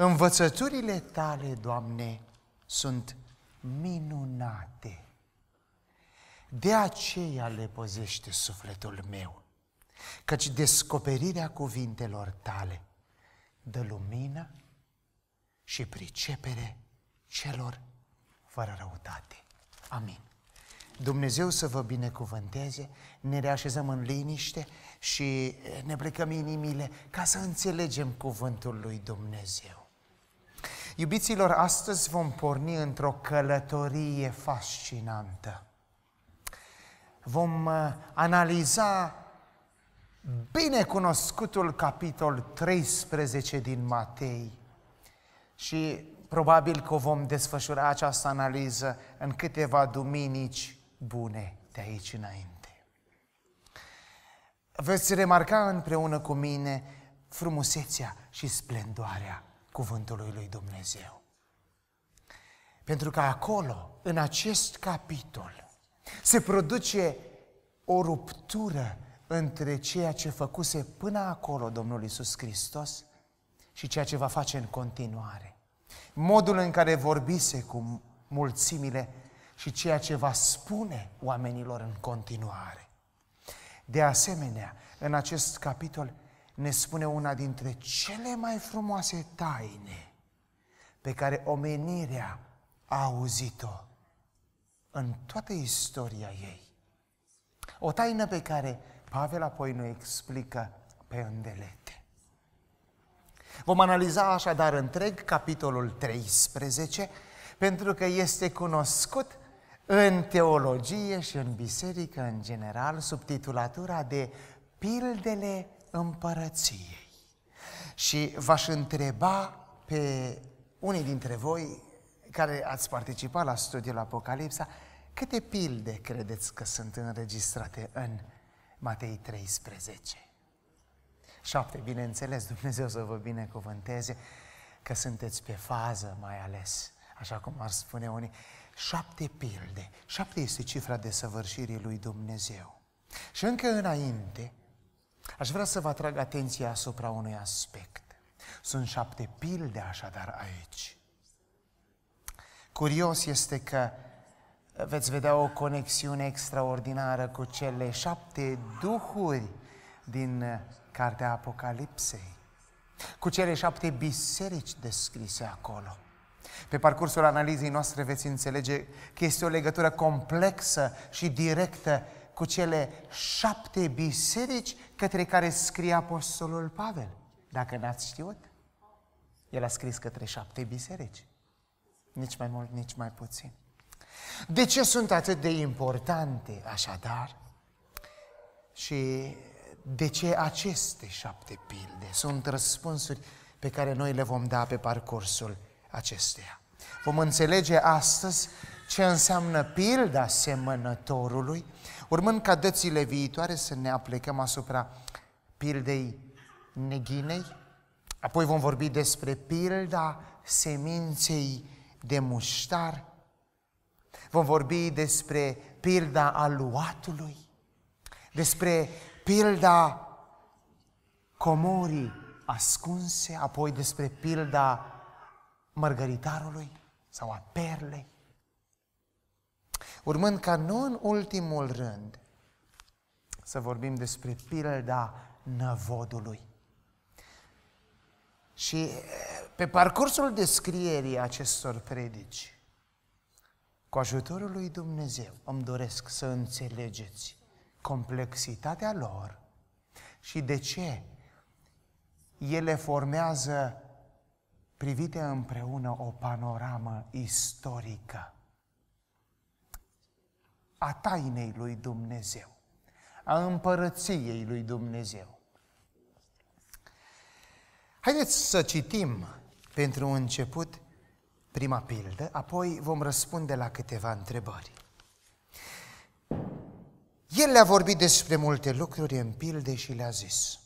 Învățăturile tale, Doamne, sunt minunate. De aceea le păzește sufletul meu, căci descoperirea cuvintelor tale dă lumină și pricepere celor fără răutate. Amin. Dumnezeu să vă binecuvânteze, ne reașezăm în liniște și ne plecăm inimile ca să înțelegem cuvântul lui Dumnezeu. Iubiților, astăzi vom porni într-o călătorie fascinantă. Vom uh, analiza binecunoscutul capitol 13 din Matei și probabil că vom desfășura această analiză în câteva duminici bune de aici înainte. Veți remarca împreună cu mine frumusețea și splendoarea cuvântului lui Dumnezeu. Pentru că acolo, în acest capitol, se produce o ruptură între ceea ce făcuse până acolo Domnul Isus Hristos și ceea ce va face în continuare. Modul în care vorbise cu mulțimile și ceea ce va spune oamenilor în continuare. De asemenea, în acest capitol ne spune una dintre cele mai frumoase taine pe care omenirea a auzit-o în toată istoria ei. O taină pe care Pavel apoi ne explică pe îndelete. Vom analiza așadar întreg capitolul 13, pentru că este cunoscut în teologie și în biserică în general sub titulatura de pildele împărăției. Și v-aș întreba pe unii dintre voi care ați participat la studiul Apocalipsa, câte pilde credeți că sunt înregistrate în Matei 13? Șapte, bineînțeles, Dumnezeu să vă binecuvânteze că sunteți pe fază mai ales, așa cum ar spune unii. Șapte pilde. Șapte este cifra de săvârșirii lui Dumnezeu. Și încă înainte, Aș vrea să vă atrag atenția asupra unui aspect. Sunt șapte pilde așadar aici. Curios este că veți vedea o conexiune extraordinară cu cele șapte duhuri din Cartea Apocalipsei, cu cele șapte biserici descrise acolo. Pe parcursul analizei noastre veți înțelege că este o legătură complexă și directă cu cele șapte biserici către care scrie Apostolul Pavel, dacă n-ați știut. El a scris către șapte biserici. Nici mai mult, nici mai puțin. De ce sunt atât de importante așadar? Și de ce aceste șapte pilde? Sunt răspunsuri pe care noi le vom da pe parcursul acesteia. Vom înțelege astăzi ce înseamnă pilda semănătorului, Urmând ca dățile viitoare să ne aplicăm asupra pildei neghinei, apoi vom vorbi despre pilda seminței de muștar, vom vorbi despre pilda aluatului, despre pilda comorii ascunse, apoi despre pilda mărgăritarului sau a perlei. Urmând ca nu în ultimul rând să vorbim despre pilda năvodului. Și pe parcursul descrierii acestor predici, cu ajutorul lui Dumnezeu, îmi doresc să înțelegeți complexitatea lor și de ce ele formează, privite împreună, o panoramă istorică a tainei lui Dumnezeu, a împărăției lui Dumnezeu. Haideți să citim pentru început prima pildă, apoi vom răspunde la câteva întrebări. El le-a vorbit despre multe lucruri în pilde și le-a zis,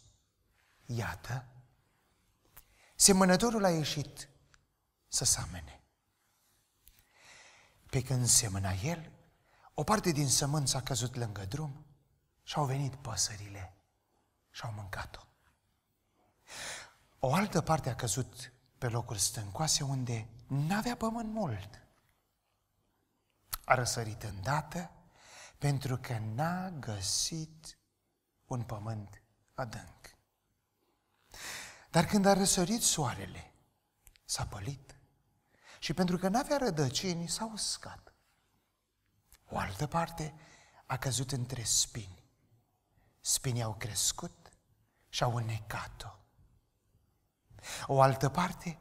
iată, semănătorul a ieșit să samene. Pe când semăna el, o parte din sămânță a căzut lângă drum și au venit păsările și au mâncat-o. O altă parte a căzut pe locuri stâncoase unde n-avea pământ mult. A răsărit îndată pentru că n-a găsit un pământ adânc. Dar când a răsărit soarele, s-a pălit și pentru că n-avea rădăcini, s-a uscat. O altă parte a căzut între spini. Spinii au crescut și au înnecat-o. O altă parte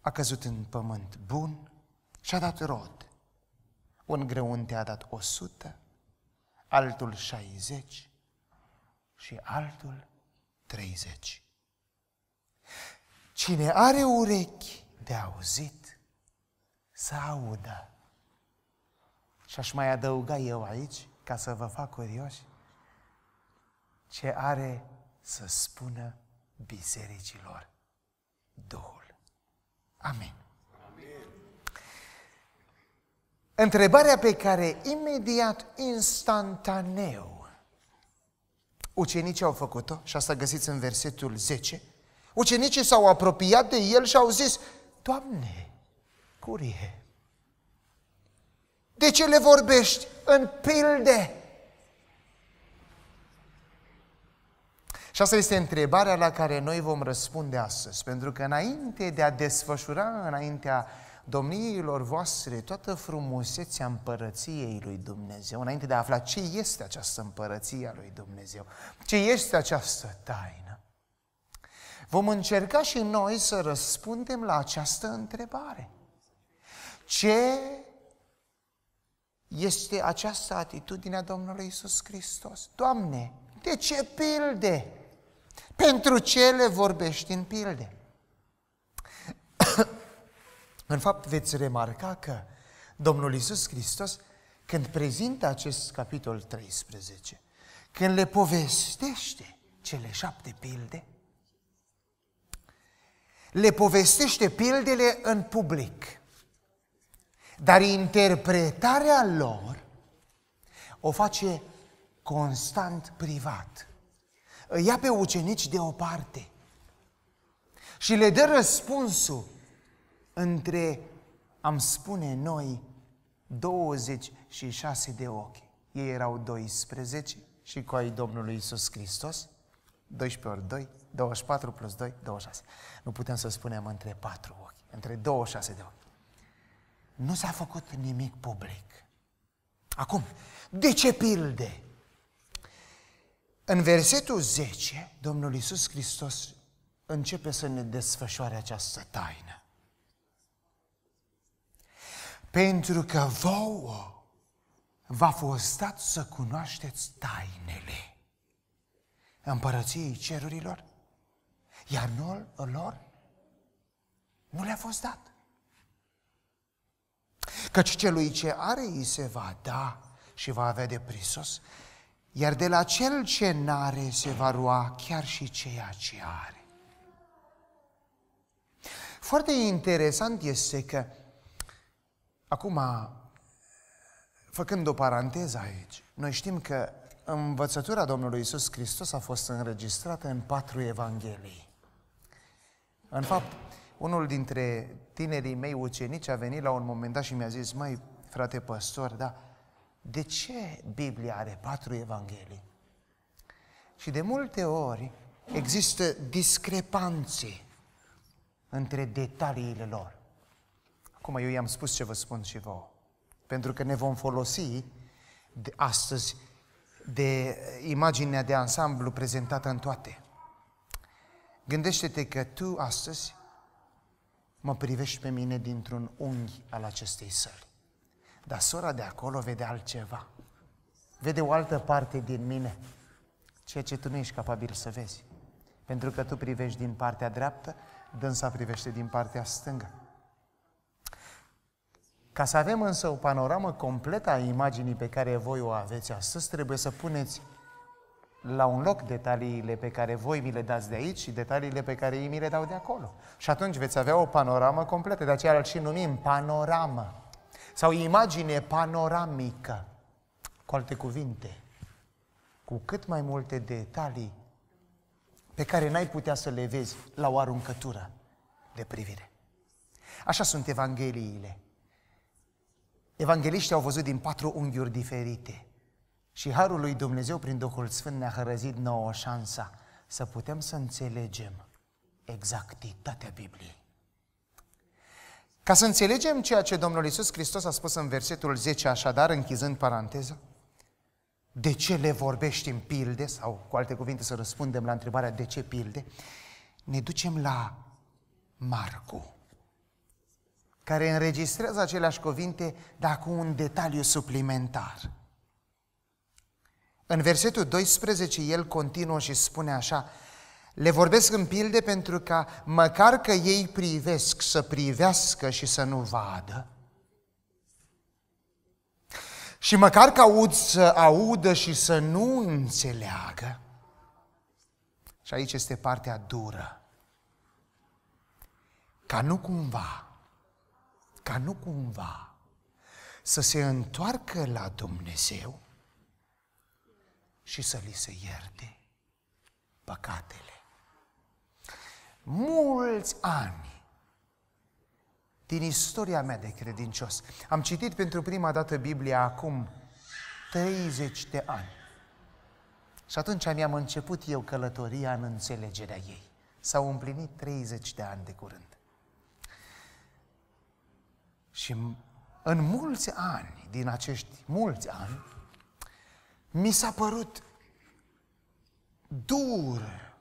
a căzut în pământ bun și a dat rod. Un grăunte a dat 100, altul 60 și altul 30. Cine are urechi de auzit, să audă. Și aș mai adăuga eu aici, ca să vă fac curioși, ce are să spună bisericilor Duhul. Amin. Întrebarea pe care imediat, instantaneu, ucenicii au făcut-o, și asta găsiți în versetul 10, ucenicii s-au apropiat de el și au zis, Doamne, curie, de ce le vorbești în pilde? Și asta este întrebarea la care noi vom răspunde astăzi. Pentru că înainte de a desfășura înaintea domniilor voastre toată frumusețea împărăției lui Dumnezeu, înainte de a afla ce este această împărăție a lui Dumnezeu, ce este această taină, vom încerca și noi să răspundem la această întrebare. Ce este această atitudine Domnului Isus Hristos. Doamne, de ce pilde? Pentru ce le vorbești în pilde? în fapt, veți remarca că Domnul Isus Hristos, când prezintă acest capitol 13, când le povestește cele șapte pilde, le povestește pildele în public – dar interpretarea lor o face constant privat. Îi ia pe ucenici deoparte și le dă răspunsul între, am spune noi, 26 de ochi. Ei erau 12 și cu ai Domnului Isus Hristos, 12 ori 2, 24 plus 2, 26. Nu putem să spunem între 4 ochi, între 26 de ochi nu s-a făcut nimic public. Acum, de ce pilde? În versetul 10, Domnul Iisus Hristos începe să ne desfășoare această taină. Pentru că vouă va fost dat să cunoașteți tainele împărăției cerurilor, iar lor nu le-a fost dat. Căci celui ce are îi se va da și va avea de prisos, iar de la cel ce n-are se va lua chiar și ceea ce are. Foarte interesant este că, acum, făcând o paranteză aici, noi știm că învățătura Domnului Isus Hristos a fost înregistrată în patru evanghelii. În fapt, unul dintre tinerii mei ucenici a venit la un moment dat și mi-a zis, mai frate păstor, da, de ce Biblia are patru evanghelii? Și de multe ori există discrepanțe între detaliile lor. Acum eu i-am spus ce vă spun și vouă. Pentru că ne vom folosi de astăzi de imaginea de ansamblu prezentată în toate. Gândește-te că tu astăzi mă privești pe mine dintr-un unghi al acestei săli. Dar sora de acolo vede altceva. Vede o altă parte din mine, ceea ce tu nu ești capabil să vezi. Pentru că tu privești din partea dreaptă, dânsa privește din partea stângă. Ca să avem însă o panoramă completă a imaginii pe care voi o aveți astăzi, trebuie să puneți la un loc detaliile pe care voi mi le dați de aici și detaliile pe care ei mi le dau de acolo. Și atunci veți avea o panoramă completă, de aceea îl și numim panoramă sau imagine panoramică. Cu alte cuvinte, cu cât mai multe detalii pe care n-ai putea să le vezi la o aruncătură de privire. Așa sunt evangheliile. Evangheliștii au văzut din patru unghiuri diferite – și Harul lui Dumnezeu prin Duhul Sfânt ne-a hărăzit nouă șansa să putem să înțelegem exactitatea Bibliei. Ca să înțelegem ceea ce Domnul Isus Hristos a spus în versetul 10, așadar, închizând paranteza, de ce le vorbești în pilde, sau cu alte cuvinte să răspundem la întrebarea de ce pilde, ne ducem la Marcu, care înregistrează aceleași cuvinte, dar cu un detaliu suplimentar. În versetul 12 el continuă și spune așa, le vorbesc în pilde pentru ca măcar că ei privesc să privească și să nu vadă, și măcar că aud să audă și să nu înțeleagă. Și aici este partea dură. Ca nu cumva, ca nu cumva să se întoarcă la Dumnezeu și să li se ierte păcatele. Mulți ani din istoria mea de credincios. Am citit pentru prima dată Biblia acum 30 de ani. Și atunci mi-am început eu călătoria în înțelegerea ei. S-au împlinit 30 de ani de curând. Și în mulți ani, din acești mulți ani, mi s-a părut dur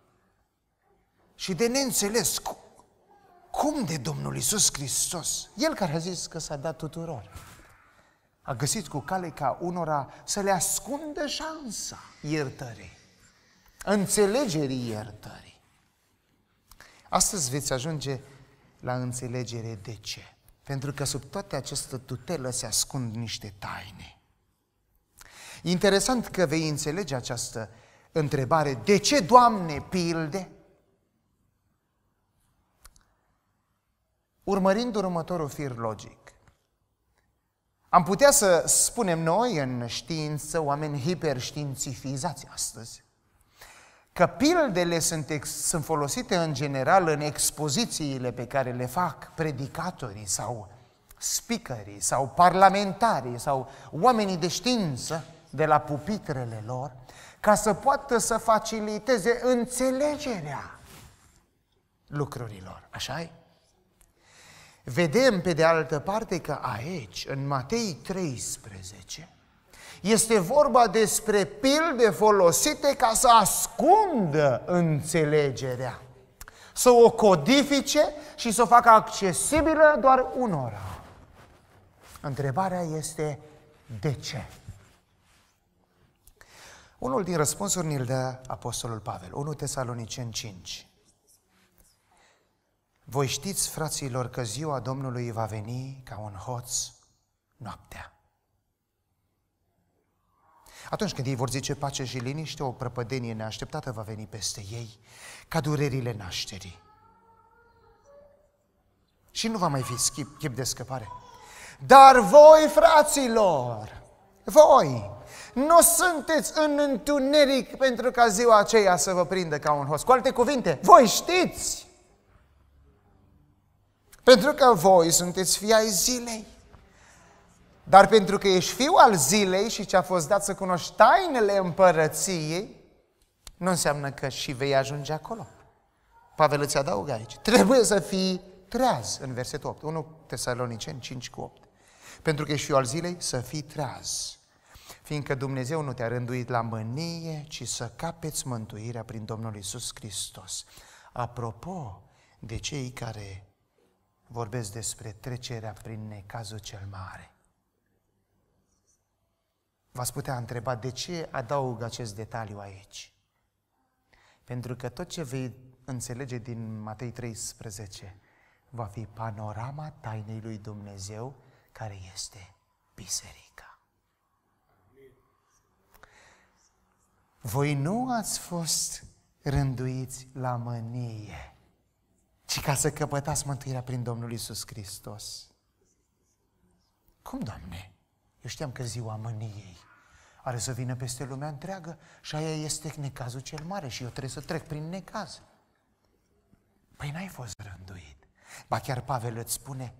și de neînțeles. Cum de Domnul Isus Hristos? El care a zis că s-a dat tuturor. A găsit cu cale ca unora să le ascundă șansa iertării, înțelegerii iertării. Astăzi veți ajunge la înțelegere de ce. Pentru că sub toate această tutelă se ascund niște taine. Interesant că vei înțelege această întrebare. De ce, Doamne, pilde? Urmărind următorul fir logic. Am putea să spunem noi în știință, oameni hiperștiințifizați astăzi, că pildele sunt, ex, sunt folosite în general în expozițiile pe care le fac predicatorii sau speakerii sau parlamentarii sau oamenii de știință de la pupitrele lor, ca să poată să faciliteze înțelegerea lucrurilor. așa e? Vedem, pe de altă parte, că aici, în Matei 13, este vorba despre pilde folosite ca să ascundă înțelegerea, să o codifice și să o facă accesibilă doar unora. Întrebarea este de ce? Unul din răspunsuri ni-l dă Apostolul Pavel, 1 Tesalonicen 5. Voi știți, fraților, că ziua Domnului va veni ca un hoț noaptea. Atunci când ei vor zice pace și liniște, o prăpădenie neașteptată va veni peste ei, ca durerile nașterii. Și nu va mai fi schip, chip de scăpare. Dar voi, fraților, voi, nu sunteți în întuneric pentru ca ziua aceea să vă prindă ca un host. Cu alte cuvinte, voi știți! Pentru că voi sunteți fii ai zilei. Dar pentru că ești fiu al zilei și ce a fost dat să cunoști tainele împărăției, nu înseamnă că și vei ajunge acolo. Pavel îți adaugă aici. Trebuie să fii treaz în versetul 8. 1 tesalonicen 5 cu 8. Pentru că ești fiu al zilei, să fii treaz fiindcă Dumnezeu nu te-a rânduit la mânie, ci să capeți mântuirea prin Domnul Isus Hristos. Apropo de cei care vorbesc despre trecerea prin necazul cel mare, v-ați putea întreba de ce adaug acest detaliu aici. Pentru că tot ce vei înțelege din Matei 13 va fi panorama tainei lui Dumnezeu care este biserică. voi nu ați fost rânduiți la mânie, ci ca să căpătați mântuirea prin Domnul Isus Hristos. Cum, Doamne? Eu știam că ziua mâniei are să vină peste lumea întreagă și aia este necazul cel mare și eu trebuie să trec prin necaz. Păi n-ai fost rânduit. Ba chiar Pavel îți spune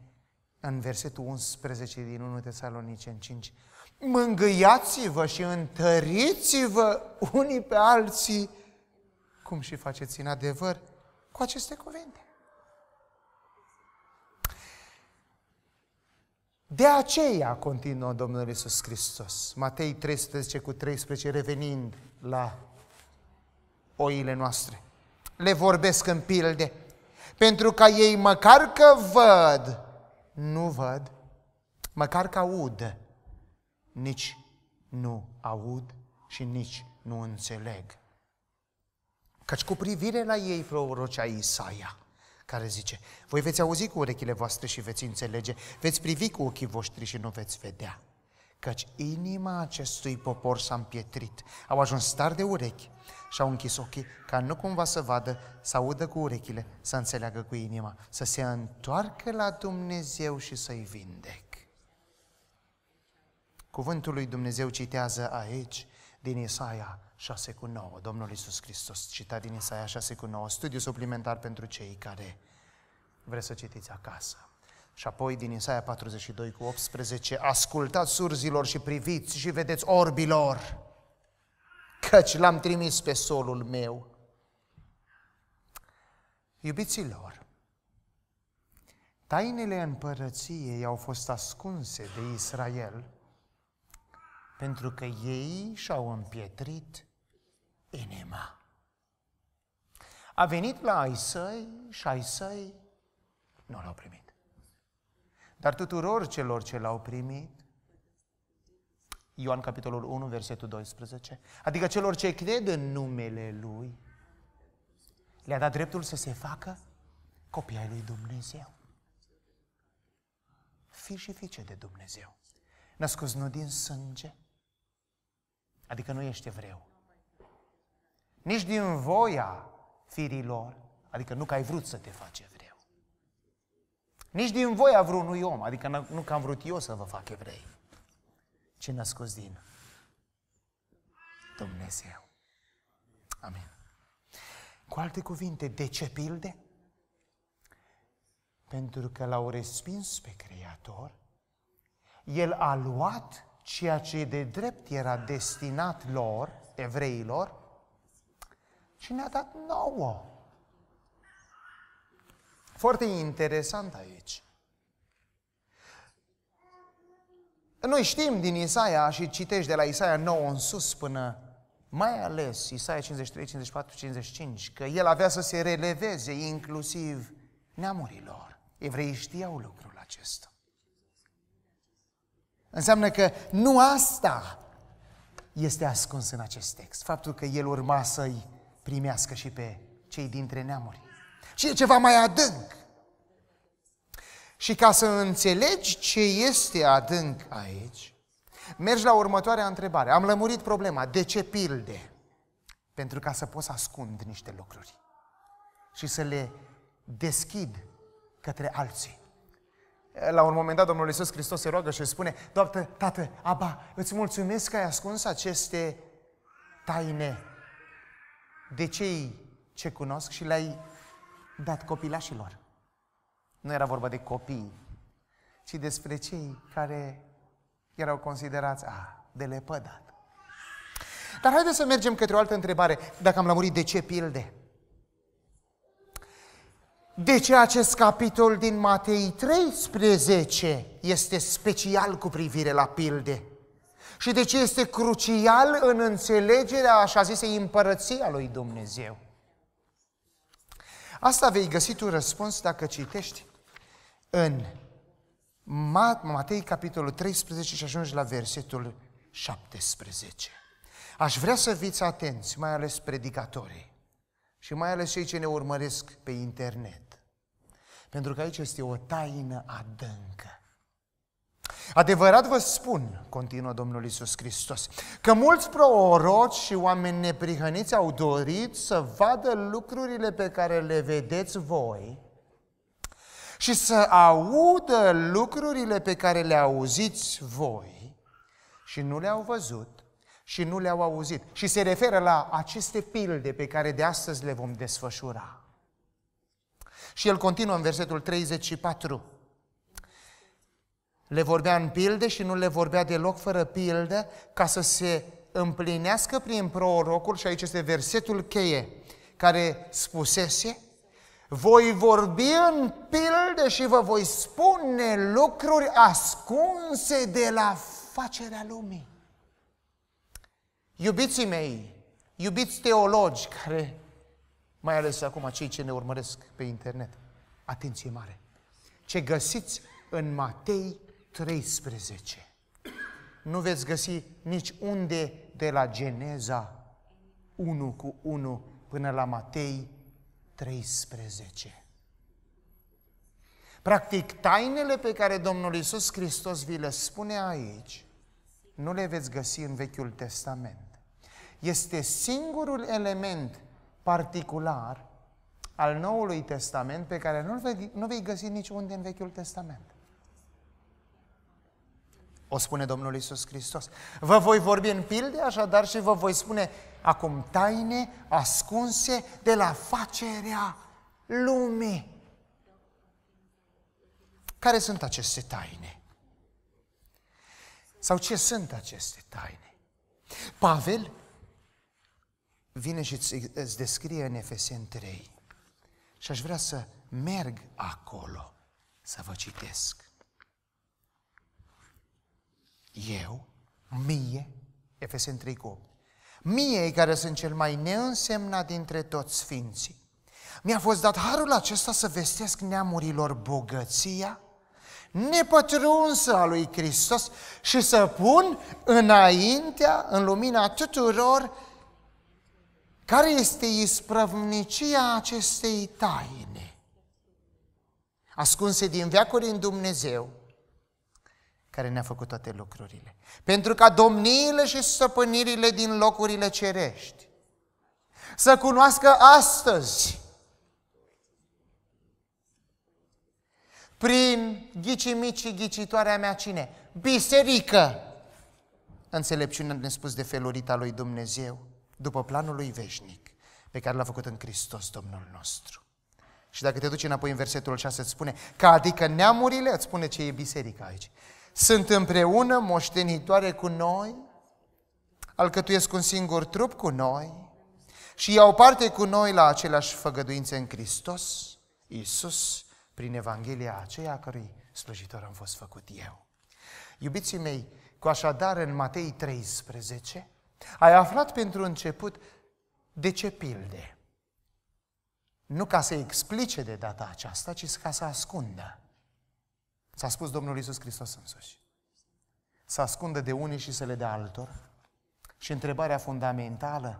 în versetul 11 din 1 Tesalonicen 5, mângâiați-vă și întăriți-vă unii pe alții, cum și faceți în adevăr, cu aceste cuvinte. De aceea, continuă Domnul Iisus Hristos, Matei 13 cu 13, revenind la oile noastre, le vorbesc în pilde, pentru ca ei măcar că văd, nu văd, măcar că aud, nici nu aud și nici nu înțeleg. Căci cu privire la ei prorocea Isaia, care zice, voi veți auzi cu urechile voastre și veți înțelege, veți privi cu ochii voștri și nu veți vedea. Căci inima acestui popor s-a împietrit, au ajuns star de urechi și au închis ochii ca nu cumva să vadă, să audă cu urechile, să înțeleagă cu inima, să se întoarcă la Dumnezeu și să-i vindec. Cuvântul lui Dumnezeu citează aici din Isaia 6 cu 9. Domnul Iisus Hristos cita din Isaia 6 cu 9, studiu suplimentar pentru cei care vreți să citiți acasă. Și apoi din Isaia 42 cu 18, ascultați surzilor și priviți și vedeți orbilor, căci l-am trimis pe solul meu. Iubiților, tainele împărăției au fost ascunse de Israel – pentru că ei și-au împietrit inima. A venit la ai săi și ai săi nu l-au primit. Dar tuturor celor ce l-au primit, Ioan capitolul 1, versetul 12, adică celor ce cred în numele Lui, le-a dat dreptul să se facă copii ai Lui Dumnezeu. Fii și fiice de Dumnezeu, născuți nu din sânge, Adică nu ești evreu. Nici din voia firilor, adică nu că ai vrut să te faci evreu. Nici din voia vreunui om, adică nu că am vrut eu să vă fac evrei, ce născuți din Dumnezeu. Amin. Cu alte cuvinte, de ce pilde? Pentru că l-au respins pe Creator, El a luat ceea ce de drept era destinat lor, evreilor, și ne-a dat nouă. Foarte interesant aici. Noi știm din Isaia și citești de la Isaia 9 în sus până mai ales Isaia 53, 54, 55, că el avea să se releveze inclusiv neamurilor. Evreii știau lucrul acesta. Înseamnă că nu asta este ascuns în acest text. Faptul că el urma să-i primească și pe cei dintre neamuri. Și e ceva mai adânc. Și ca să înțelegi ce este adânc aici, mergi la următoarea întrebare. Am lămurit problema. De ce pilde? Pentru ca să pot să ascund niște lucruri și să le deschid către alții la un moment dat Domnul Iisus Hristos se roagă și spune, Doamne, Tată, Aba, îți mulțumesc că ai ascuns aceste taine de cei ce cunosc și le-ai dat copilașilor. Nu era vorba de copii, ci despre cei care erau considerați a, de lepădat. Dar haideți să mergem către o altă întrebare. Dacă am lămurit de ce pilde? De ce acest capitol din Matei 13 este special cu privire la pilde? Și de ce este crucial în înțelegerea așa zisei împărăția lui Dumnezeu? Asta vei găsi tu răspuns dacă citești în Matei, capitolul 13 și ajungi la versetul 17. Aș vrea să fiți atenți, mai ales predicatorii și mai ales cei ce ne urmăresc pe internet. Pentru că aici este o taină adâncă. Adevărat vă spun, continuă Domnul Isus Hristos, că mulți proroci și oameni neprihăniți au dorit să vadă lucrurile pe care le vedeți voi și să audă lucrurile pe care le auziți voi și nu le-au văzut și nu le-au auzit. Și se referă la aceste pilde pe care de astăzi le vom desfășura. Și el continuă în versetul 34. Le vorbea în pilde și nu le vorbea deloc fără pildă ca să se împlinească prin prorocul, și aici este versetul cheie, care spusese, voi vorbi în pilde și vă voi spune lucruri ascunse de la facerea lumii. Iubiții mei, iubiți teologi care mai ales acum cei ce ne urmăresc pe internet. Atenție mare! Ce găsiți în Matei 13. Nu veți găsi nici unde de la Geneza 1 cu 1 până la Matei 13. Practic, tainele pe care Domnul Isus Hristos vi le spune aici, nu le veți găsi în Vechiul Testament. Este singurul element particular al Noului Testament pe care nu-l vei, nu vei găsi niciunde în Vechiul Testament. O spune Domnul Isus Hristos. Vă voi vorbi în pilde, așadar, și vă voi spune acum taine ascunse de la facerea lumii. Care sunt aceste taine? Sau ce sunt aceste taine? Pavel vine și îți descrie în Efesen 3. Și aș vrea să merg acolo să vă citesc. Eu, mie, Efesen 3 cu 8, mie care sunt cel mai neînsemnat dintre toți sfinții, mi-a fost dat harul acesta să vestesc neamurilor bogăția nepătrunsă a lui Hristos și să pun înaintea, în lumina tuturor, care este isprăvnicia acestei taine? Ascunse din veacuri în Dumnezeu, care ne-a făcut toate lucrurile. Pentru ca domniile și stăpânirile din locurile cerești să cunoască astăzi prin ghici mici ghicitoarea mea cine? Biserică! Înțelepciunea ne spus de felurita lui Dumnezeu după planul lui veșnic pe care l-a făcut în Hristos Domnul nostru. Și dacă te duci înapoi în versetul 6, îți spune că adică neamurile, îți spune ce e biserica aici, sunt împreună moștenitoare cu noi, alcătuiesc un singur trup cu noi și iau parte cu noi la aceleași făgăduințe în Hristos, Iisus, prin Evanghelia aceea a cărui slujitor am fost făcut eu. Iubiții mei, cu așadar în Matei 13, ai aflat pentru început de ce pilde. Nu ca să explice de data aceasta, ci ca să ascundă. S-a spus Domnul Iisus Hristos însuși. Să ascundă de unii și să le dea altor. Și întrebarea fundamentală,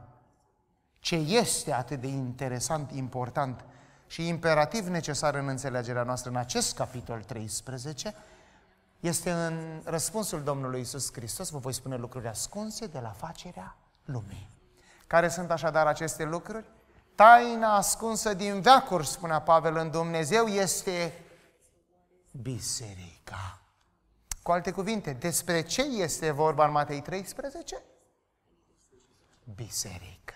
ce este atât de interesant, important și imperativ necesar în înțelegerea noastră în acest capitol 13, este în răspunsul Domnului Isus Hristos, vă voi spune lucruri ascunse de la facerea lumii. Care sunt așadar aceste lucruri? Taina ascunsă din veacuri, spunea Pavel în Dumnezeu, este biserica. Cu alte cuvinte, despre ce este vorba în Matei 13? Biserică.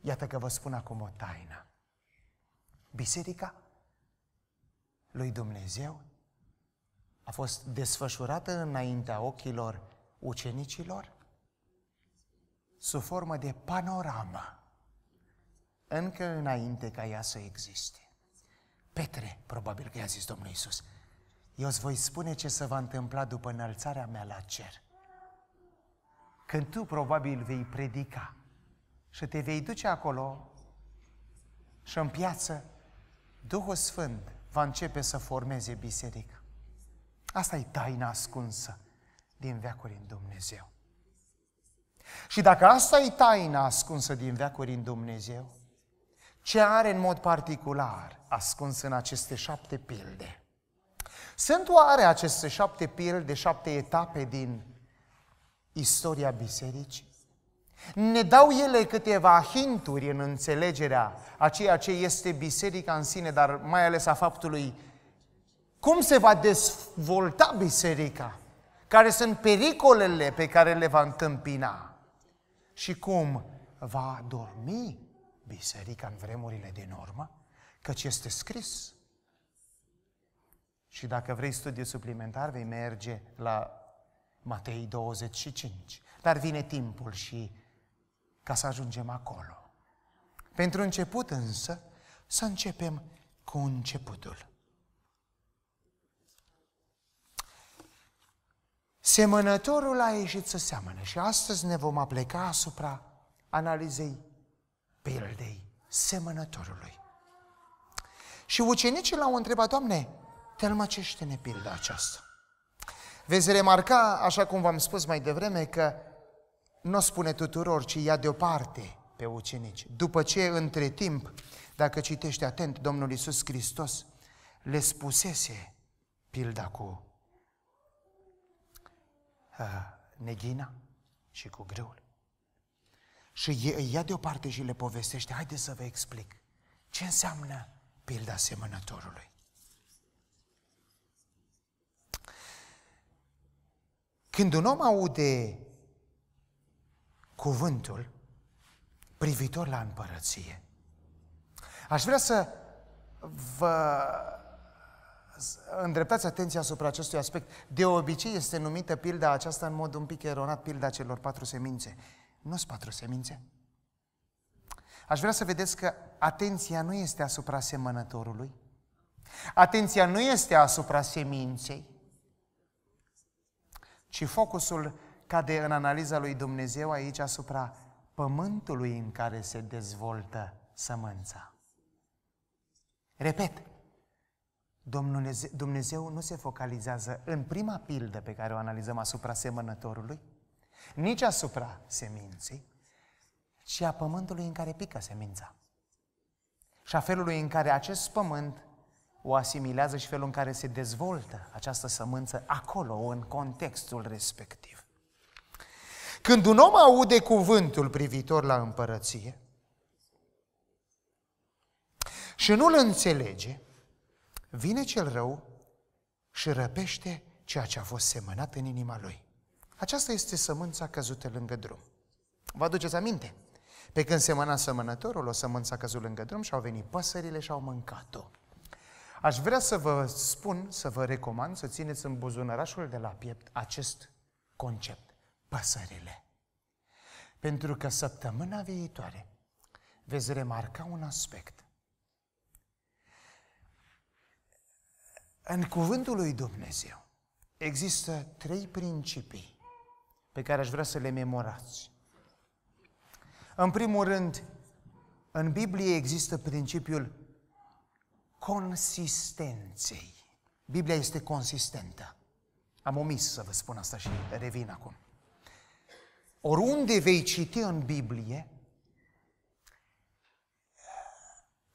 Iată că vă spun acum o taină. Biserica lui Dumnezeu a fost desfășurată înaintea ochilor ucenicilor sub formă de panoramă, încă înainte ca ea să existe. Petre, probabil că i-a zis Domnul Iisus, eu îți voi spune ce se va întâmpla după înălțarea mea la cer. Când tu probabil vei predica și te vei duce acolo și în piață, Duhul Sfânt va începe să formeze biserică. Asta e taina ascunsă din veacuri în Dumnezeu. Și dacă asta e taina ascunsă din veacuri în Dumnezeu, ce are în mod particular ascuns în aceste șapte pilde? Sunt oare aceste șapte pilde, șapte etape din istoria bisericii? Ne dau ele câteva hinturi în înțelegerea a ceea ce este biserica în sine, dar mai ales a faptului cum se va dezvolta biserica? Care sunt pericolele pe care le va întâmpina? Și cum va dormi biserica în vremurile din urmă? Căci este scris. Și dacă vrei studiu suplimentar, vei merge la Matei 25. Dar vine timpul și ca să ajungem acolo. Pentru început însă, să începem cu începutul. Semănătorul a ieșit să seamănă și astăzi ne vom apleca asupra analizei pildei semănătorului. Și ucenicii l-au întrebat, Doamne, tălmăcește-ne pilda aceasta. Veți remarca, așa cum v-am spus mai devreme, că nu spune tuturor, ci ia deoparte pe ucenici. După ce, între timp, dacă citești atent, Domnul Iisus Hristos le spusese pilda cu Ah, neghina și cu greul. Și îi ia deoparte și le povestește, haideți să vă explic ce înseamnă pilda semănătorului. Când un om aude cuvântul privitor la împărăție, aș vrea să vă îndreptați atenția asupra acestui aspect. De obicei este numită pilda aceasta în mod un pic eronat, pilda celor patru semințe. Nu sunt patru semințe. Aș vrea să vedeți că atenția nu este asupra semănătorului, atenția nu este asupra seminței, ci focusul cade în analiza lui Dumnezeu aici asupra pământului în care se dezvoltă sămânța. Repet, Dumnezeu, Dumnezeu nu se focalizează în prima pildă pe care o analizăm asupra semănătorului, nici asupra seminței, ci a pământului în care pică semința. Și a felului în care acest pământ o asimilează și felul în care se dezvoltă această sămânță acolo, în contextul respectiv. Când un om aude cuvântul privitor la împărăție și nu-l înțelege, Vine cel rău și răpește ceea ce a fost semănat în inima lui. Aceasta este sămânța căzută lângă drum. Vă aduceți aminte? Pe când semăna sămănătorul, o sămânță a căzut lângă drum și au venit păsările și au mâncat-o. Aș vrea să vă spun, să vă recomand să țineți în buzunărașul de la piept acest concept, păsările. Pentru că săptămâna viitoare veți remarca un aspect. În cuvântul lui Dumnezeu există trei principii pe care aș vrea să le memorați. În primul rând, în Biblie există principiul consistenței. Biblia este consistentă. Am omis să vă spun asta și revin acum. Oriunde vei citi în Biblie,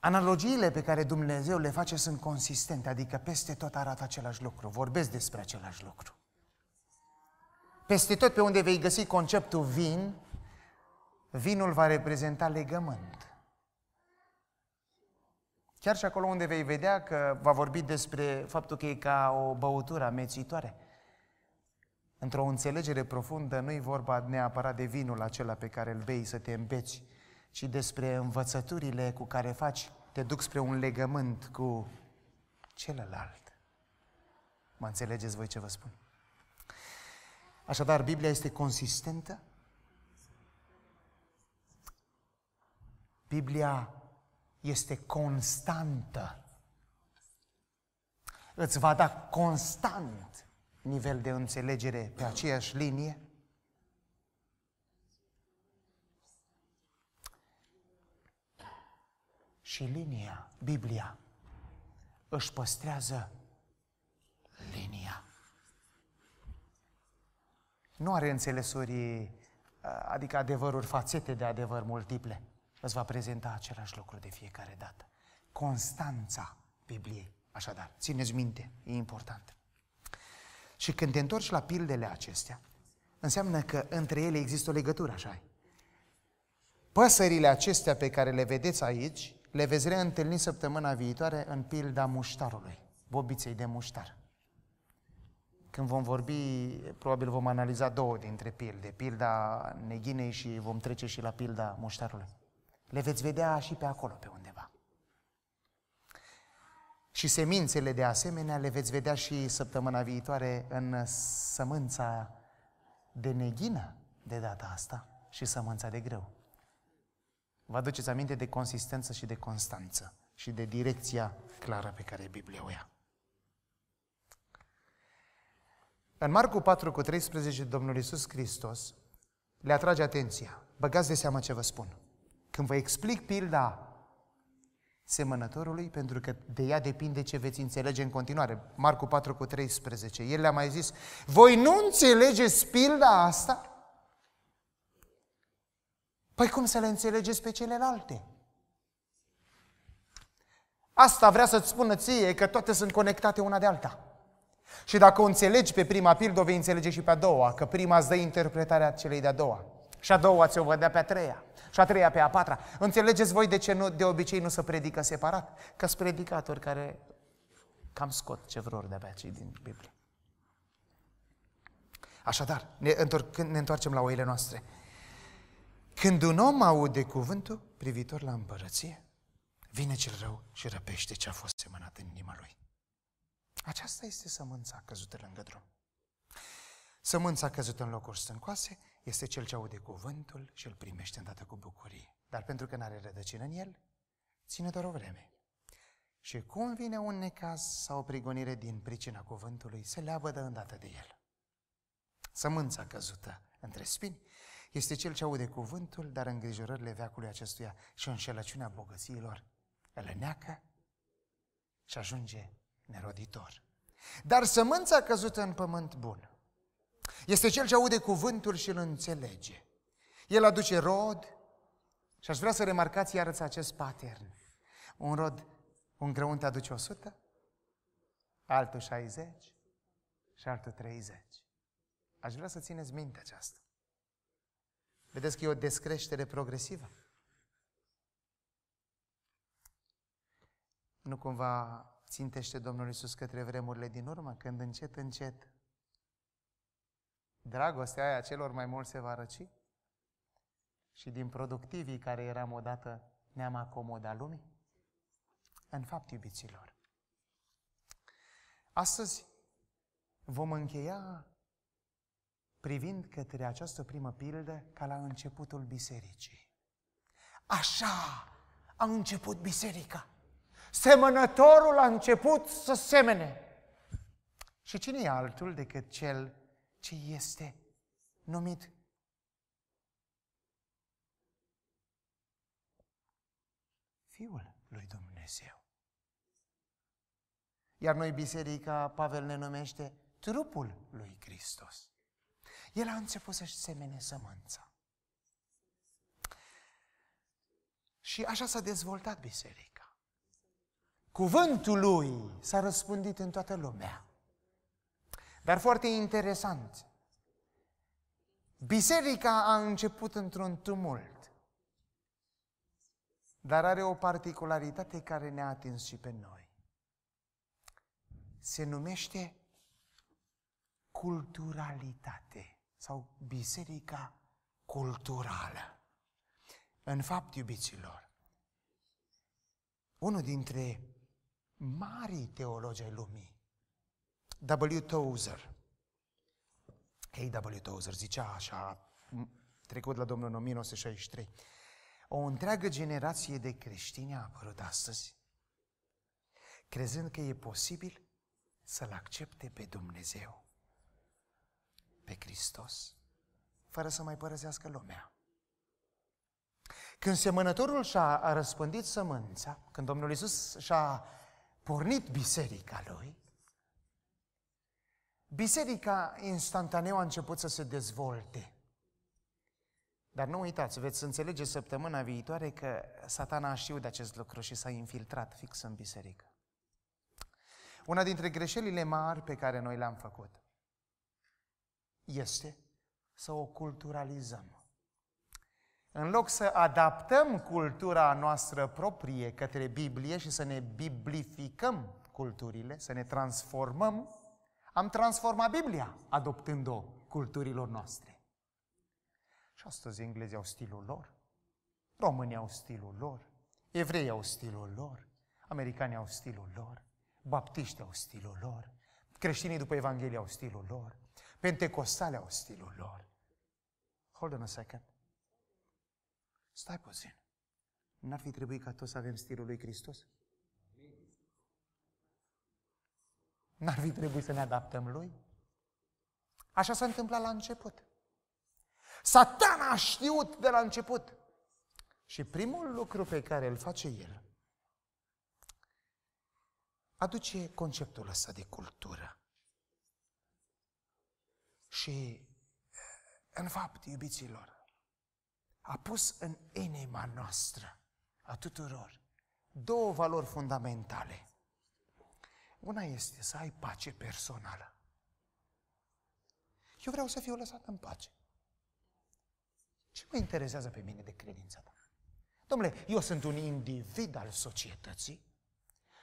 Analogiile pe care Dumnezeu le face sunt consistente, adică peste tot arată același lucru, vorbesc despre același lucru. Peste tot pe unde vei găsi conceptul vin, vinul va reprezenta legământ. Chiar și acolo unde vei vedea că va vorbi despre faptul că e ca o băutură amețitoare. Într-o înțelegere profundă nu-i vorba neapărat de vinul acela pe care îl bei să te îmbeci, ci despre învățăturile cu care faci, te duc spre un legământ cu celălalt. Mă înțelegeți voi ce vă spun? Așadar, Biblia este consistentă. Biblia este constantă. Îți va da constant nivel de înțelegere pe aceeași linie și linia, Biblia, își păstrează linia. Nu are înțelesuri, uh, adică adevăruri, fațete de adevăr multiple. Îți va prezenta același lucru de fiecare dată. Constanța Bibliei. Așadar, țineți minte, e important. Și când te întorci la pildele acestea, înseamnă că între ele există o legătură, așa -i. Păsările acestea pe care le vedeți aici le veți reîntâlni săptămâna viitoare în pilda muștarului, bobiței de muștar. Când vom vorbi, probabil vom analiza două dintre pilde, pilda neghinei și vom trece și la pilda muștarului. Le veți vedea și pe acolo, pe undeva. Și semințele de asemenea le veți vedea și săptămâna viitoare în sămânța de neghină de data asta și sămânța de greu. Vă aduceți aminte de consistență și de constanță și de direcția clară pe care Biblia o ia. În Marcu 4 cu 13, Domnul Iisus Hristos le atrage atenția. Băgați de seamă ce vă spun. Când vă explic pilda semănătorului, pentru că de ea depinde ce veți înțelege în continuare. Marcu 4 cu 13. El le-a mai zis, voi nu înțelegeți pilda asta? Păi cum să le înțelegeți pe celelalte? Asta vrea să-ți spună ție că toate sunt conectate una de alta. Și dacă o înțelegi pe prima pildă, o vei înțelege și pe a doua, că prima îți dă interpretarea celei de-a doua. Și a doua ți-o vedea pe a treia. Și a treia pe a patra. Înțelegeți voi de ce nu, de obicei nu se predică separat? Că sunt predicatori care cam scot ce vreau de avea cei din Biblie. Așadar, ne, întorc, ne întoarcem la oile noastre. Când un om aude cuvântul privitor la împărăție, vine cel rău și răpește ce a fost semănat în inima lui. Aceasta este sămânța căzută lângă drum. Sămânța căzută în locuri stâncoase este cel ce aude cuvântul și îl primește îndată cu bucurie. Dar pentru că nu are rădăcină în el, ține doar o vreme. Și cum vine un necaz sau o prigonire din pricina cuvântului, se leabă de îndată de el. Sămânța căzută între spini este cel ce aude cuvântul, dar îngrijorările veacului acestuia și înșelăciunea bogățiilor îl neacă și ajunge neroditor. Dar sămânța căzută în pământ bun este cel ce aude cuvântul și îl înțelege. El aduce rod și aș vrea să remarcați iarăți acest pattern. Un rod, un grăunte aduce 100, altul 60 și altul 30. Aș vrea să țineți minte aceasta. Vedeți că e o descreștere progresivă. Nu cumva țintește Domnul Iisus către vremurile din urmă, când încet, încet dragostea aia celor mai mulți se va răci? Și din productivii care eram odată ne-am acomodat lumii? În fapt, iubiților, astăzi vom încheia privind către această primă pildă ca la începutul bisericii. Așa a început biserica. Semănătorul a început să semene. Și cine e altul decât cel ce este numit Fiul lui Dumnezeu? Iar noi, biserica, Pavel ne numește trupul lui Hristos el a început să-și semene sămânța. Și așa s-a dezvoltat biserica. Cuvântul lui s-a răspândit în toată lumea. Dar foarte interesant, biserica a început într-un tumult, dar are o particularitate care ne-a atins și pe noi. Se numește culturalitate sau biserica culturală. În fapt, iubiților, unul dintre marii teologi ai lumii, W. Tozer, A.W. Tozer, zicea așa, trecut la Domnul în 1963, o întreagă generație de creștini a apărut astăzi, crezând că e posibil să-L accepte pe Dumnezeu pe Hristos, fără să mai părăsească lumea. Când semănătorul și-a răspândit sămânța, când Domnul Isus și-a pornit biserica lui, biserica instantaneu a început să se dezvolte. Dar nu uitați, veți înțelege săptămâna viitoare că satana a știut de acest lucru și s-a infiltrat fix în biserică. Una dintre greșelile mari pe care noi le-am făcut este să o culturalizăm. În loc să adaptăm cultura noastră proprie către Biblie și să ne biblificăm culturile, să ne transformăm, am transformat Biblia adoptând-o culturilor noastre. Și astăzi englezii au stilul lor, românii au stilul lor, evreii au stilul lor, americanii au stilul lor, baptiștii au stilul lor, creștinii după Evanghelie au stilul lor, Pentecostale au stilul lor. Hold on a second. Stai puțin. N-ar fi trebuit ca toți să avem stilul lui Hristos? N-ar fi trebuit să ne adaptăm lui? Așa s-a întâmplat la început. Satana a știut de la început. Și primul lucru pe care îl face el aduce conceptul ăsta de cultură. Și, eh, în fapt, iubiților, a pus în inima noastră, a tuturor, două valori fundamentale. Una este să ai pace personală. Eu vreau să fiu lăsat în pace. Ce mă interesează pe mine de credința ta? Domnule, eu sunt un individ al societății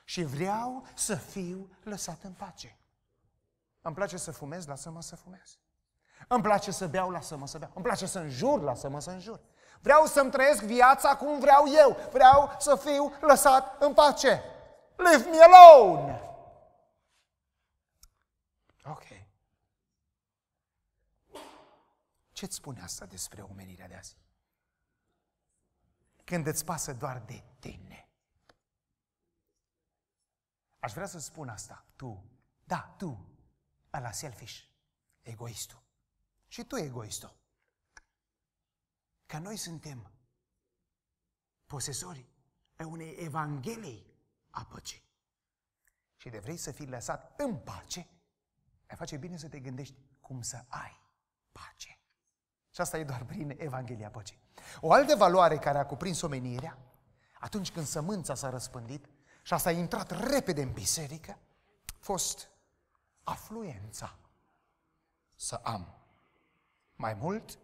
și vreau să fiu lăsat în pace. Îmi place să fumez, lasă-mă să fumez. Îmi place să beau, lasă-mă să beau. Îmi place să înjur, lasă-mă să înjur. Vreau să-mi trăiesc viața cum vreau eu. Vreau să fiu lăsat în pace. Leave me alone! Ok. Ce-ți spune asta despre omenirea de azi? Când îți pasă doar de tine. Aș vrea să spun asta. Tu. Da, tu ăla selfish, egoistul. Și tu egoistul. Că noi suntem posesori a unei evanghelii a păcii. Și de vrei să fii lăsat în pace, ai face bine să te gândești cum să ai pace. Și asta e doar prin Evanghelia păcii. O altă valoare care a cuprins omenirea, atunci când sămânța s-a răspândit și asta a intrat repede în biserică, fost afluența să am. Mai mult,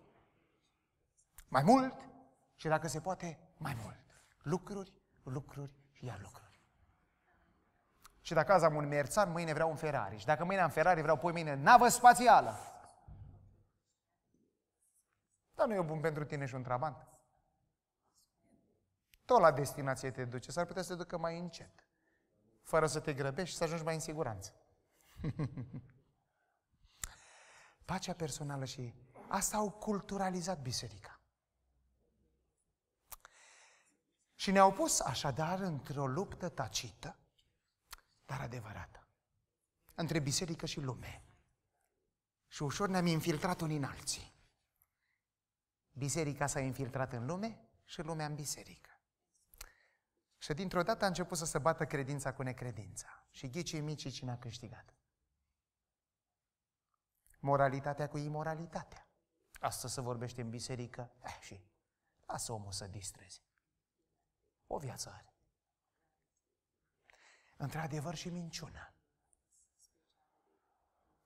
mai mult și dacă se poate, mai mult. Lucruri, lucruri iar lucruri. Și dacă azi am un Merțan, mâine vreau un Ferrari. Și dacă mâine am Ferrari, vreau pui mâine navă spațială. Dar nu e bun pentru tine și un trabant. Tot la destinație te duce. S-ar putea să te ducă mai încet. Fără să te grăbești și să ajungi mai în siguranță. Pacea personală și asta au culturalizat biserica. Și ne-au pus așadar într-o luptă tacită, dar adevărată, între biserică și lume. Și ușor ne-am infiltrat unii în alții. Biserica s-a infiltrat în lume și lumea în biserică. Și dintr-o dată a început să se bată credința cu necredința. Și ghicii micii cine a câștigat moralitatea cu imoralitatea. Asta se vorbește în biserică eh, și lasă omul să distreze. O viață are. Într-adevăr și minciuna.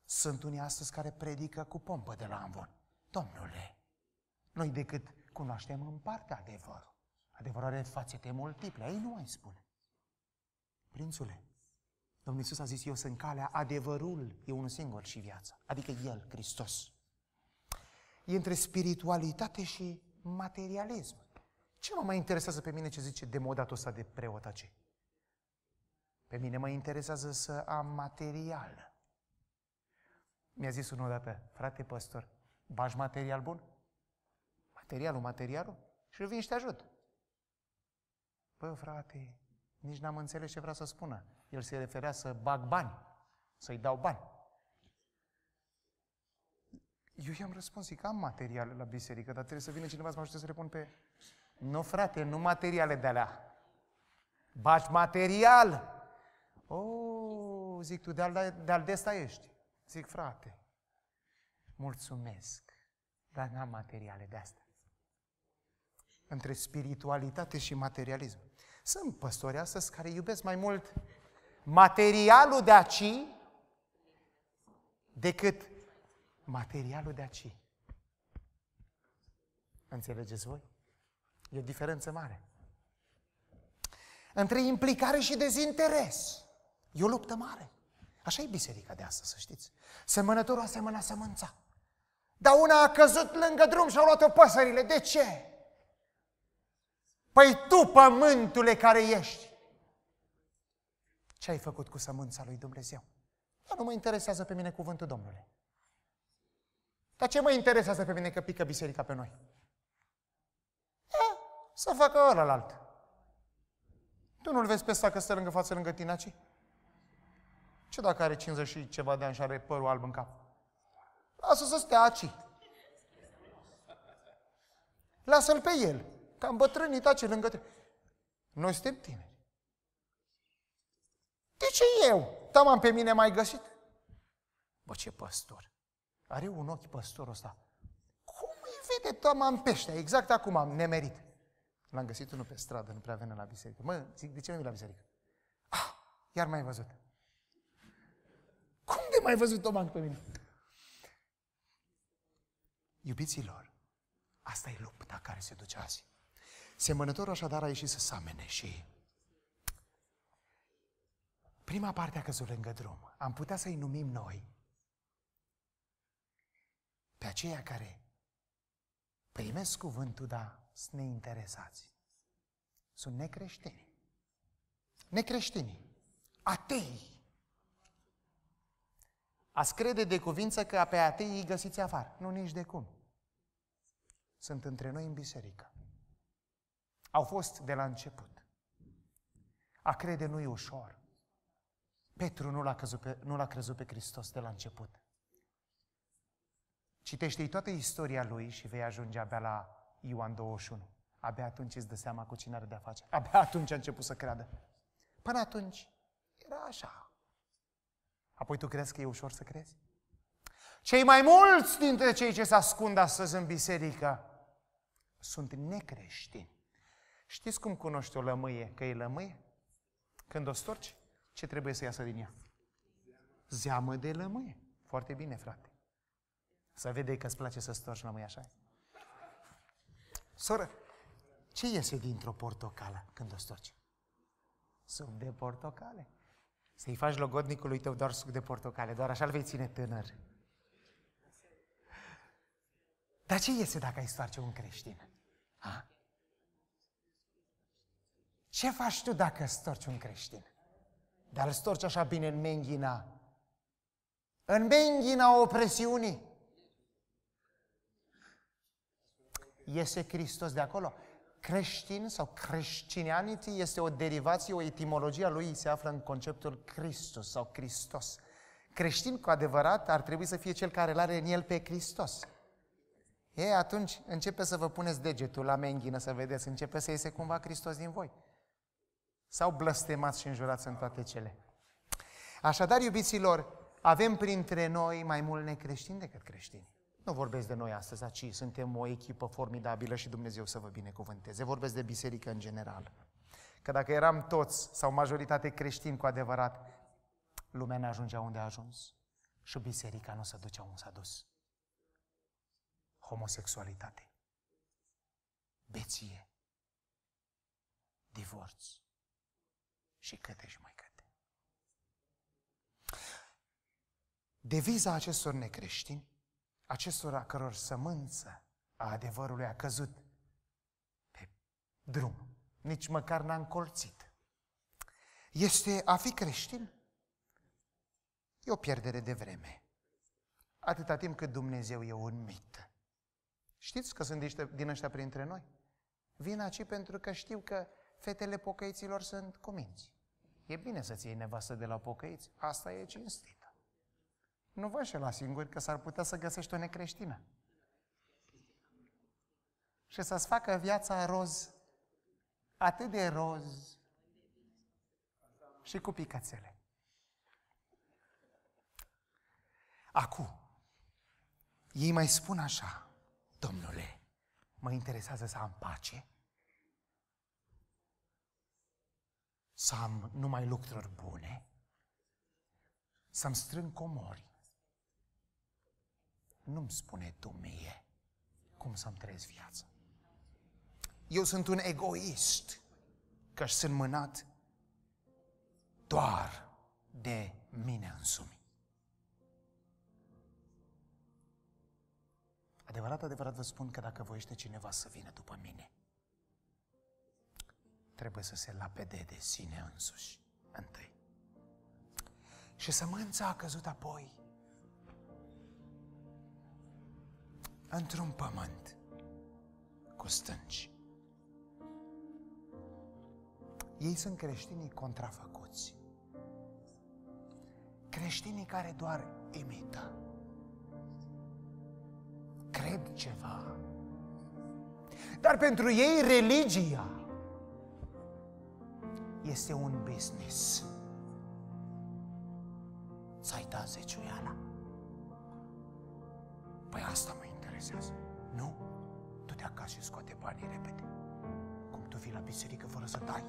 Sunt unii astăzi care predică cu pompă de la amvon. Domnule, noi decât cunoaștem în parte adevărul. Adevărul are fațete multiple, ei nu mai spune. Prințule, Domnul Iisus a zis, eu sunt calea, adevărul e unul singur și viața, adică El, Hristos. E între spiritualitate și materialism. Ce mă mai interesează pe mine ce zice demodatul ăsta de preot ace? Pe mine mă interesează să am material. Mi-a zis unul dată, frate păstor, bași material bun? Materialul, materialul? Și vin și te ajut. Bă, frate, nici n-am înțeles ce vrea să spună. El se referea să bag bani, să-i dau bani. Eu i-am răspuns, zic, am materiale la biserică, dar trebuie să vină cineva să mă ajute să repun pe... Nu, frate, nu materiale de alea. Bagi material! O, oh, zic, tu de-al, de-al desta ești. Zic, frate, mulțumesc, dar n-am materiale de asta. Între spiritualitate și materialism. Sunt astăzi care iubesc mai mult materialul de aci decât materialul de aci. Înțelegeți voi? E o diferență mare. Între implicare și dezinteres. E o luptă mare. Așa e biserica de astăzi, să știți. Semănătorul asemănă sămânța. Dar una a căzut lângă drum și au luat-o păsările. De ce? Păi tu, pământule care ești, ce ai făcut cu sămânța lui Dumnezeu? Dar nu mă interesează pe mine cuvântul Domnului. Dar ce mă interesează pe mine că pică biserica pe noi? E, să facă la alt. Tu nu-l vezi pe ăsta că stă lângă față lângă tine, aici? Ce dacă are 50 și ceva de ani și are părul alb în cap? Lasă să stea aici. Lasă-l pe el, că am bătrânit aici lângă tine. Noi suntem tine. De ce eu? m-am pe mine mai găsit. Bă, ce păstor! Are un ochi păstorul ăsta. Cum îi vede în pește? Exact acum am nemerit. L-am găsit unul pe stradă, nu prea vine la biserică. Mă, zic, de ce nu la biserică? Ah, iar mai văzut. Cum de mai văzut Tomanc pe mine? Iubiților, asta e lupta care se duce azi. Semănătorul așadar a ieșit să samene și Prima parte a căzut lângă drum. Am putea să-i numim noi pe aceia care primesc cuvântul, dar sunt neinteresați. Sunt necreștini. Necreștini. Atei. Ați crede de cuvință că pe atei îi găsiți afară. Nu, nici de cum. Sunt între noi în biserică. Au fost de la început. A crede nu-i ușor. Petru nu l-a crezut pe, nu l-a crezut pe Hristos de la început. Citește-i toată istoria lui și vei ajunge abia la Ioan 21. Abia atunci îți dă seama cu cine are de-a face. Abia atunci a început să creadă. Până atunci era așa. Apoi tu crezi că e ușor să crezi? Cei mai mulți dintre cei ce se ascund astăzi în biserică sunt necreștini. Știți cum cunoști o lămâie că e lămâie? Când o storci? Ce trebuie să iasă din ea? Zeamă de lămâie. Foarte bine, frate. Să vede că îți place să storci lămâie așa. Soră, ce iese dintr-o portocală când o storci? Suc de portocale. Să-i faci logodnicului tău doar suc de portocale, doar așa îl vei ține tânăr. Dar ce iese dacă ai stoarce un creștin? Ha? Ce faci tu dacă storci un creștin? Dar îl storci așa bine în menghina. În menghina opresiunii. Iese Hristos de acolo. Creștin sau creștinianity este o derivație, o etimologie a lui se află în conceptul Hristos sau Hristos. Creștin cu adevărat ar trebui să fie cel care îl are în el pe Hristos. E, atunci începe să vă puneți degetul la menghină să vedeți, începe să iese cumva Hristos din voi sau blăstemați și înjurați în toate cele. Așadar, iubiților, avem printre noi mai mult necreștini decât creștini. Nu vorbesc de noi astăzi, ci suntem o echipă formidabilă și Dumnezeu să vă binecuvânteze. Vorbesc de biserică în general. Că dacă eram toți sau majoritate creștini cu adevărat, lumea ne ajungea unde a ajuns și biserica nu se ducea unde s-a dus. Homosexualitate, beție, divorț, și câte și mai câte. Deviza acestor necreștini, acestor a căror sămânță a adevărului a căzut pe drum, nici măcar n-a încolțit, este a fi creștin? E o pierdere de vreme. Atâta timp cât Dumnezeu e un mit. Știți că sunt niște, din ăștia printre noi? Vin aici pentru că știu că fetele pocăiților sunt cuminți. E bine să-ți iei nevastă de la pocăiți. Asta e cinstită. Nu vă la singuri că s-ar putea să găsești o necreștină. Și să-ți facă viața roz. Atât de roz. Și cu picățele. Acum, ei mai spun așa, domnule, mă interesează să am pace să am numai lucruri bune, să-mi strâng comori. Nu-mi spune tu mie cum să-mi trăiesc viața. Eu sunt un egoist, că sunt mânat doar de mine însumi. Adevărat, adevărat vă spun că dacă voiește cineva să vină după mine, trebuie să se lapede de sine însuși întâi. Și sămânța a căzut apoi într-un pământ cu stânci. Ei sunt creștinii contrafăcuți. Creștinii care doar imită. Cred ceva. Dar pentru ei religia este un business. Ți-ai dat zeciuiala? Păi asta mă interesează. Nu? Tu te acasă și scoate banii repede. Cum tu vii la biserică fără să dai.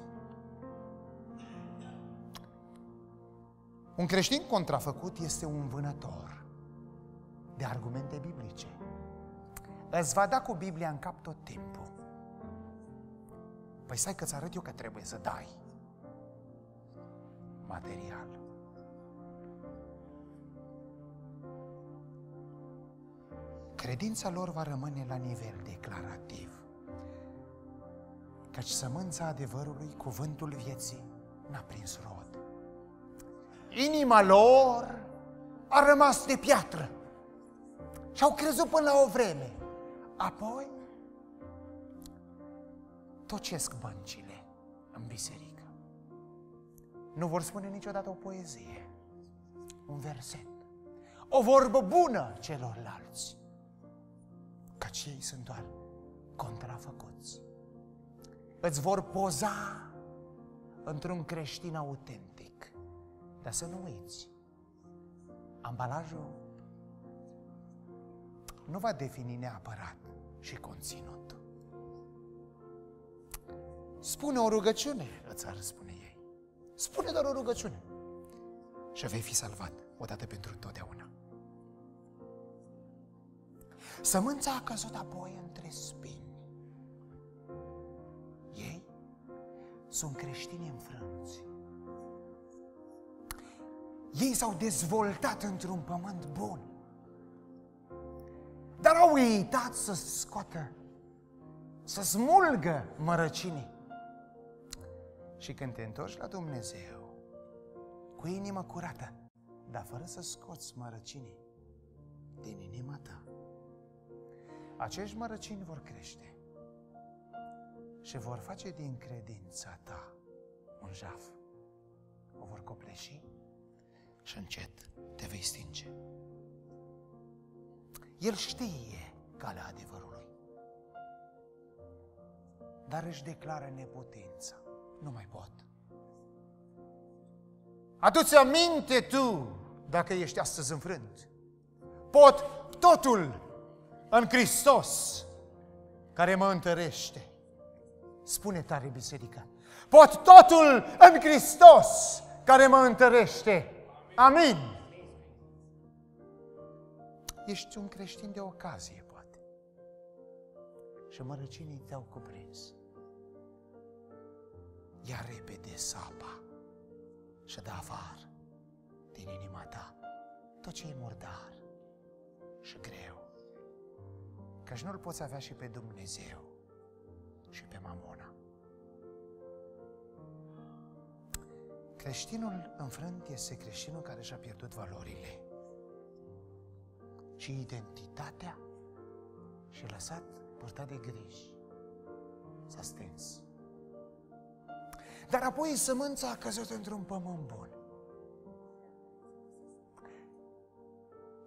Un creștin contrafăcut este un vânător de argumente biblice. Îți va da cu Biblia în cap tot timpul. Păi stai că-ți arăt eu că trebuie să dai material. Credința lor va rămâne la nivel declarativ, căci sămânța adevărului, cuvântul vieții, n-a prins rod. Inima lor a rămas de piatră și au crezut până la o vreme. Apoi, tocesc băncile în biserică nu vor spune niciodată o poezie, un verset, o vorbă bună celorlalți, căci ei sunt doar contrafăcuți. Îți vor poza într-un creștin autentic. Dar să nu uiți, ambalajul nu va defini neapărat și conținutul. Spune o rugăciune, îți ar spune ei. Spune doar o rugăciune și vei fi salvat odată pentru totdeauna. Sămânța a căzut apoi între spini. Ei sunt creștini înfrânți. Ei s-au dezvoltat într-un pământ bun. Dar au uitat să scoată, să smulgă mărăcinii. Și când te întorci la Dumnezeu, cu inima curată, dar fără să scoți mărăcinii din inima ta, acești mărăcini vor crește și vor face din credința ta un jaf. O vor copleși și încet te vei stinge. El știe calea adevărului, dar își declară neputința nu mai pot. Aduți aminte tu, dacă ești astăzi înfrânt. Pot totul în Hristos care mă întărește. Spune tare, biserica. Pot totul în Hristos care mă întărește. Amin. Ești un creștin de ocazie, poate. Și mărăcinii te-au cuprins ia repede sapa și dă afară din inima ta tot ce e murdar și greu. Căci nu-L poți avea și pe Dumnezeu și pe Mamona. Creștinul înfrânt este creștinul care și-a pierdut valorile și identitatea și lăsat purtat de griji. S-a stins. Dar apoi sămânța a căzut într-un pământ bun.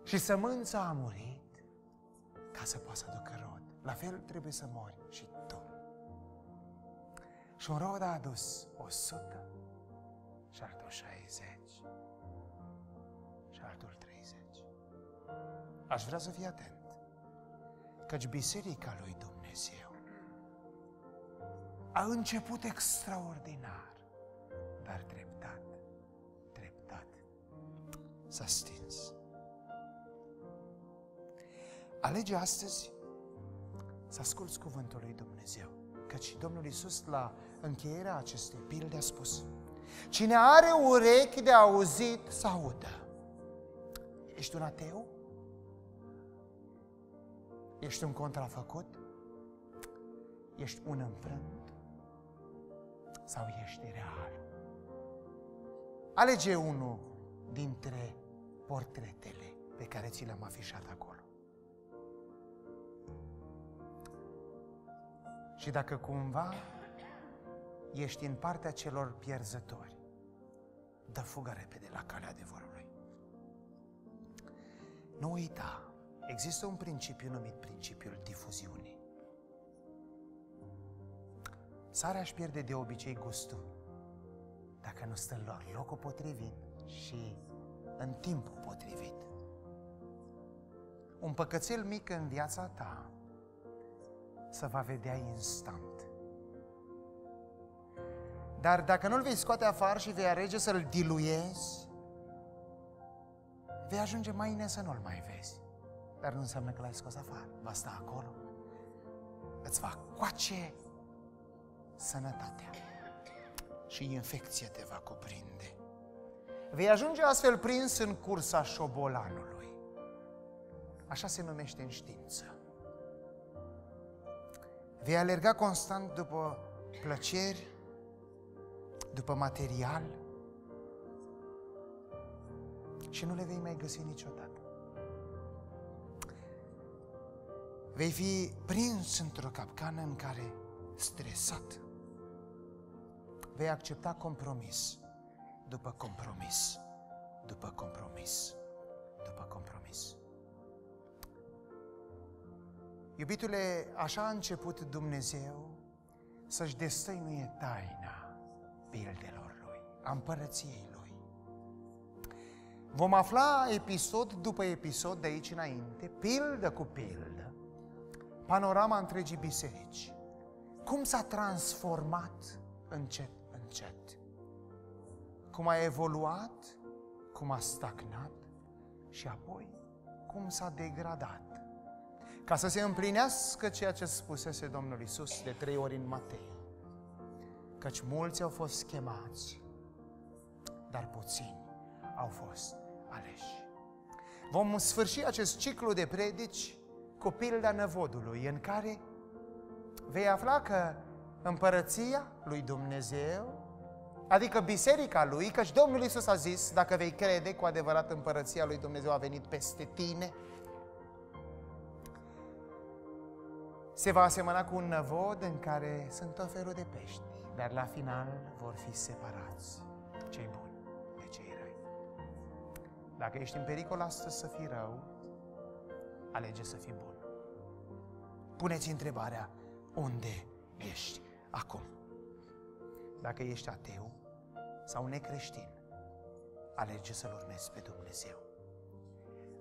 Și sămânța a murit ca să poată să aducă rod. La fel trebuie să mori și tu. Și un rod a adus 100 și altul 60 și altul 30. Aș vrea să fii atent, căci biserica lui Dumnezeu a început extraordinar, dar treptat, treptat s-a stins. Alege astăzi să asculți cuvântul lui Dumnezeu. Căci Domnul Iisus la încheierea acestei pilde a spus Cine are urechi de auzit, să audă. Ești un ateu? Ești un contrafăcut? Ești un înfrânt? sau ești real? Alege unul dintre portretele pe care ți le-am afișat acolo. Și dacă cumva ești în partea celor pierzători, dă fugă repede la calea adevărului. Nu uita, există un principiu numit principiul difuziunii. Sarea își pierde de obicei gustul dacă nu stă în loc, locul potrivit și în timpul potrivit. Un păcățel mic în viața ta să va vedea instant. Dar dacă nu-l vei scoate afară și vei alege să-l diluiezi, vei ajunge mai să nu-l mai vezi. Dar nu înseamnă că l-ai scos afară, va sta acolo. Îți va coace sănătatea. Și infecția te va cuprinde. Vei ajunge astfel prins în cursa șobolanului. Așa se numește în știință. Vei alerga constant după plăceri, după material și nu le vei mai găsi niciodată. Vei fi prins într-o capcană în care, stresat, vei accepta compromis după compromis, după compromis, după compromis. Iubitule, așa a început Dumnezeu să-și destăinuie taina pildelor Lui, a împărăției Lui. Vom afla episod după episod de aici înainte, pildă cu pildă, panorama întregii biserici. Cum s-a transformat încet încet. Cum a evoluat, cum a stagnat și apoi cum s-a degradat. Ca să se împlinească ceea ce spusese Domnul Isus de trei ori în Matei. Căci mulți au fost chemați, dar puțini au fost aleși. Vom sfârși acest ciclu de predici cu pilda năvodului, în care vei afla că împărăția lui Dumnezeu adică biserica lui, căci Domnul Isus a zis, dacă vei crede cu adevărat împărăția lui Dumnezeu a venit peste tine, se va asemăna cu un năvod în care sunt tot felul de pești, dar la final vor fi separați cei buni de cei răi. Dacă ești în pericol astăzi să fii rău, alege să fii bun. Puneți întrebarea, unde ești acum? Dacă ești ateu, sau necreștin, alege să-L urmezi pe Dumnezeu.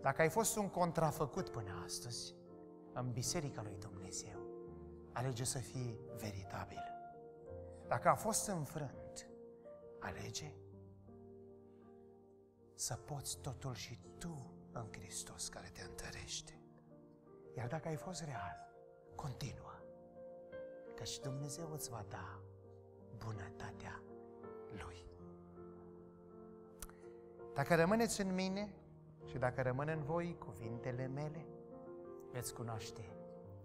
Dacă ai fost un contrafăcut până astăzi, în Biserica lui Dumnezeu, alege să fii veritabil. Dacă a fost înfrânt, alege să poți totul și tu în Hristos care te întărește. Iar dacă ai fost real, continuă, că și Dumnezeu îți va da bunătatea Lui. Dacă rămâneți în mine și dacă rămân în voi cuvintele mele, veți cunoaște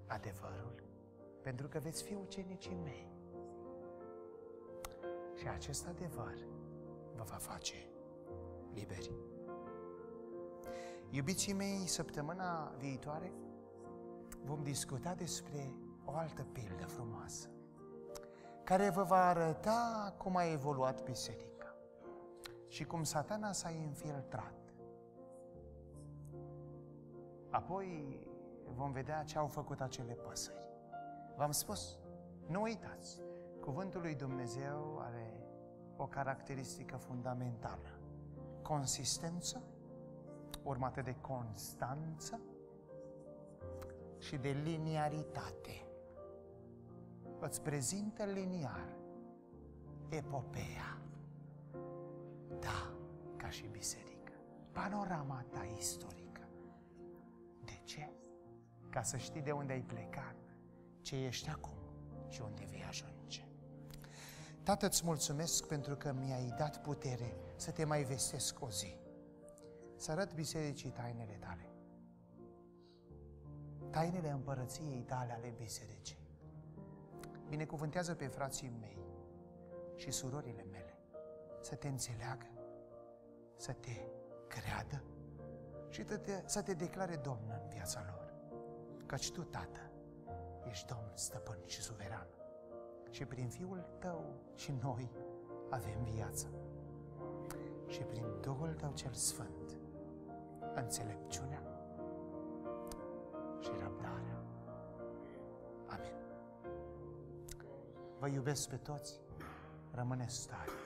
adevărul, pentru că veți fi ucenicii mei. Și acest adevăr vă va face liberi. Iubiții mei, săptămâna viitoare vom discuta despre o altă pildă frumoasă, care vă va arăta cum a evoluat biserica și cum satana s-a infiltrat. Apoi vom vedea ce au făcut acele păsări. V-am spus, nu uitați, cuvântul lui Dumnezeu are o caracteristică fundamentală. Consistență, urmată de constanță și de liniaritate. Îți prezintă liniar epopeea. Da, ca și biserică. Panorama ta istorică. De ce? Ca să știi de unde ai plecat, ce ești acum și unde vei ajunge. Tată, îți mulțumesc pentru că mi-ai dat putere să te mai vestesc o zi. Să arăt bisericii tainele tale. Tainele împărăției tale ale bisericii. Binecuvântează pe frații mei și surorile mele să te înțeleagă, să te creadă și să te, să te declare Domn în viața lor. Căci tu, Tată, ești Domn, Stăpân și Suveran. Și prin Fiul tău și noi avem viață. Și prin Duhul tău cel Sfânt, înțelepciunea și răbdarea. Amin. Vă iubesc pe toți, rămâneți tari.